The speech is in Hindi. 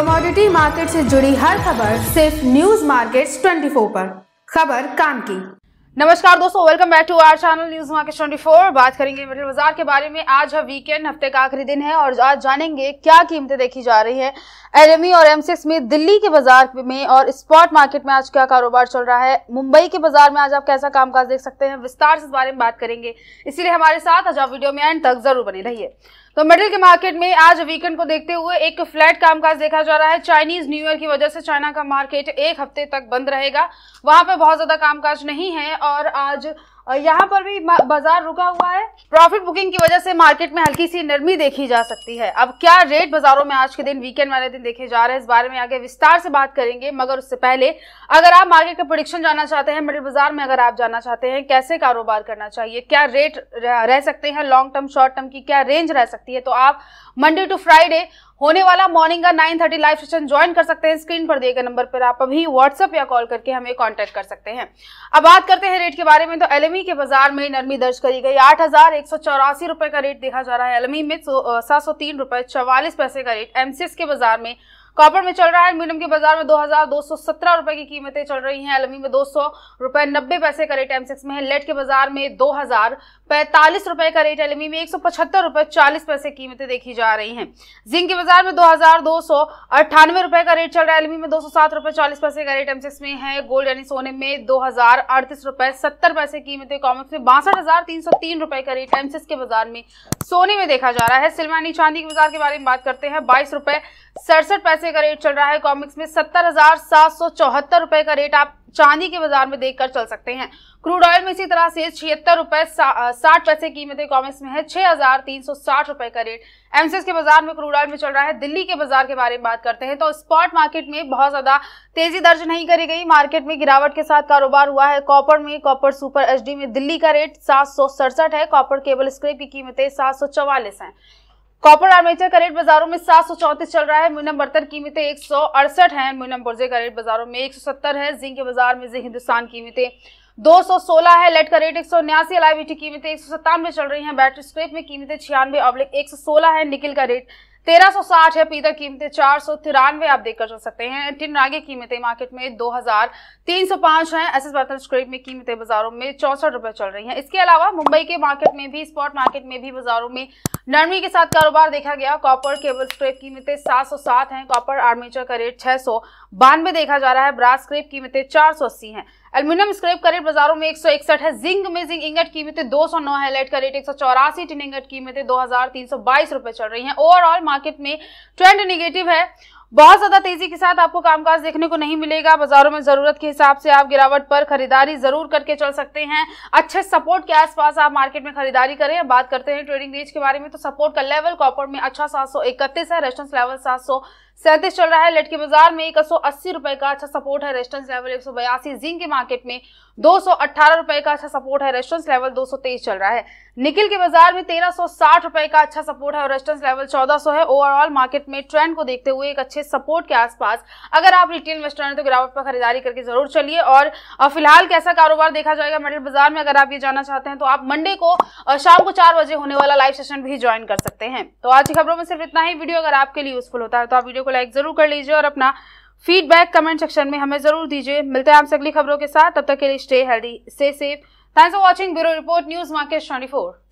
कमोडिटी मार्केट से जुड़ी हर खबर सिर्फ न्यूज मार्केट्स 24 पर खबर काम की नमस्कार दोस्तों welcome back to our channel news market 24 बात करेंगे मेटल बाजार के बारे में आज है वीकेंड हफ्ते का आखिरी दिन है और आज जानेंगे क्या कीमतें देखी जा रही है एलएमई e और एम में दिल्ली के बाजार में और स्पॉट मार्केट में आज क्या कारोबार चल रहा है मुंबई के बाजार में आज आप कैसा कामकाज देख सकते हैं विस्तार से इस बारे में बात करेंगे इसीलिए हमारे साथ आज आप वीडियो में एंड तक जरूर बने रहिए तो मेटल के मार्केट में आज वीकेंड को देखते हुए एक फ्लैट कामकाज देखा जा रहा है चाइनीज न्यू ईयर की वजह से चाइना का मार्केट एक हफ्ते तक बंद रहेगा वहां पर बहुत ज्यादा कामकाज नहीं है और आज यहाँ पर भी बाजार रुका हुआ है प्रॉफिट बुकिंग की वजह से मार्केट में हल्की सी नरमी देखी जा सकती है अब क्या रेट बाजारों में आज के दिन वीकेंड वाले दिन देखे जा रहे हैं इस बारे में आगे विस्तार से बात करेंगे मगर उससे पहले अगर आप मार्केट का प्रोडिक्शन जानना चाहते हैं मिडिल बाजार में अगर आप जानना चाहते हैं कैसे कारोबार करना चाहिए क्या रेट रह सकते हैं लॉन्ग टर्म शॉर्ट टर्म की क्या रेंज रह सकती है तो आप मंडे टू फ्राइडे होने वाला मॉर्निंग का 9:30 लाइव सेशन ज्वाइन कर सकते हैं स्क्रीन पर दिए गए नंबर पर आप अभी व्हाट्सएप या कॉल करके हमें कांटेक्ट कर सकते हैं अब बात करते हैं रेट के बारे में तो एलमी e के बाजार में नरमी दर्ज करी गई आठ रुपए का रेट देखा जा रहा है एलमी e में सात सौ रुपए चौवालीस पैसे का रेट एमसीएस के बाजार में कॉपर में चल रहा है एल्यूमिनियम के बाजार में दो हजार दो सौ सत्रह रुपए की कीमतें चल रही हैं एलमी में दो सौ रुपए नब्बे पैसे का रेट एमसेक्स में है लेट के बाजार में दो हजार पैंतालीस रुपए का रेट एलमी में एक सौ पचहत्तर रुपए चालीस पैसे कीमतें देखी जा रही हैं जिंक के बाजार में दो हजार दो सौ अट्ठानवे रुपए का रेट चल रहा है एलमी में दो सौ सात रुपए चालीस पैसे का रेट एमसेक्स में है गोल्ड यानी सोने में दो हजार अड़तीस रुपए सत्तर पैसे कीमतें कॉमर्स में बासठ हजार तीन सौ तीन रुपए का रेट एमसेक्स के बाजार में सोने में देखा जा रहा है सिल्वानी चांदी के बाजार के बारे में बात करते हैं बाईस रुपए सड़सठ पैसे सोने का रेट चल रहा है कॉमिक्स में सत्तर हजार सात सौ चौहत्तर रुपए का रेट आप चांदी के बाजार में देखकर चल सकते हैं क्रूड ऑयल में इसी तरह से छिहत्तर रुपए साठ पैसे कीमतें कॉमिक्स में है छह हजार तीन सौ साठ रुपए का रेट एमसीएस के बाजार में क्रूड ऑयल में चल रहा है दिल्ली के बाजार के बारे में बात करते हैं तो स्पॉट मार्केट में बहुत ज्यादा तेजी दर्ज नहीं करी गई मार्केट में गिरावट के साथ कारोबार हुआ है कॉपर में कॉपर सुपर एच में दिल्ली का रेट सात है कॉपर केबल स्क्रेप की कीमतें सात हैं कॉपर आर्मेचर का रेट बाजारों में सात सौ चौंतीस चल रहा है म्यूनम बर्तन कीमतें एक सौ अड़सठ है म्यूनम बुर्जे का रेट बाजारों में एक सौ सत्तर है जिंक के बाजार में जी हिंदुस्तान कीमतें दो सौ सोलह है लेट का रेट एक सौ उन्यासी एलआईबीटी कीमतें एक सौ सत्तानवे चल रही हैं बैटरी स्क्रेप में कीमतें छियानवे अब्लिक एक सौ सोलह है निकिल का रेट 1360 है पीतल कीमतें चार सौ तिरानवे आप देखकर चल सकते हैं टिन रागे कीमतें मार्केट में 2305 हैं एस एस बर्तन स्क्रेप में कीमतें बाजारों में चौसठ रुपए चल रही हैं इसके अलावा मुंबई के मार्केट में भी स्पॉट मार्केट में भी बाजारों में नरमी के साथ कारोबार देखा गया कॉपर केबल स्क्रेप कीमतें 707 हैं कॉपर आर्मेचर का रेट छह सौ बानवे देखा जा रहा है ब्रास स्क्रेप कीमतें अस्सी हैं एल्यूमिनियम स्क्रेप का रेट बाजारों में इकसठ है जिंक में जिंक इंगट कीमतें नौ है लेट का रेट एक सौ चौरासी टिन इंगट कीमतें दो हजार तीन सौ बाईस रुपए चल रही है ओवरऑल मार्केट में ट्रेंड निगेटिव है बहुत ज्यादा तेजी के साथ आपको कामकाज देखने को नहीं मिलेगा बाजारों में जरूरत के हिसाब से आप गिरावट पर खरीदारी जरूर करके चल सकते हैं अच्छे सपोर्ट के आसपास आप मार्केट में खरीदारी करें बात करते हैं ट्रेडिंग रेंज के बारे में तो सपोर्ट का लेवल कॉपर में अच्छा सात है रेस्टोरेंस लेवल सात सैंतीस चल रहा है लटके बाजार में एक रुपए का अच्छा सपोर्ट है रेस्टोरेंस लेवल एक सौ बयासी के मार्केट में दो रुपए का अच्छा सपोर्ट है रेस्टोरेंस लेवल दो चल रहा है निकिल के बाजार में तेरह रुपए का अच्छा सपोर्ट है और रेस्टोरेंट लेवल चौदह है ओवरऑल मार्केट में ट्रेंड को देखते हुए एक अच्छे अच्छे सपोर्ट के आसपास अगर आप रिटेल इन्वेस्टर हैं तो गिरावट पर खरीदारी करके जरूर चलिए और फिलहाल कैसा कारोबार देखा जाएगा मेडल बाजार में अगर आप ये जाना चाहते हैं तो आप मंडे को शाम को चार बजे होने वाला लाइव सेशन भी ज्वाइन कर सकते हैं तो आज की खबरों में सिर्फ इतना ही वीडियो अगर आपके लिए यूजफुल होता है तो आप वीडियो को लाइक जरूर कर लीजिए और अपना फीडबैक कमेंट सेक्शन में हमें जरूर दीजिए मिलते हैं आपसे अगली खबरों के साथ तब तक के लिए stay healthy stay safe thanks for watching bureau report news market twenty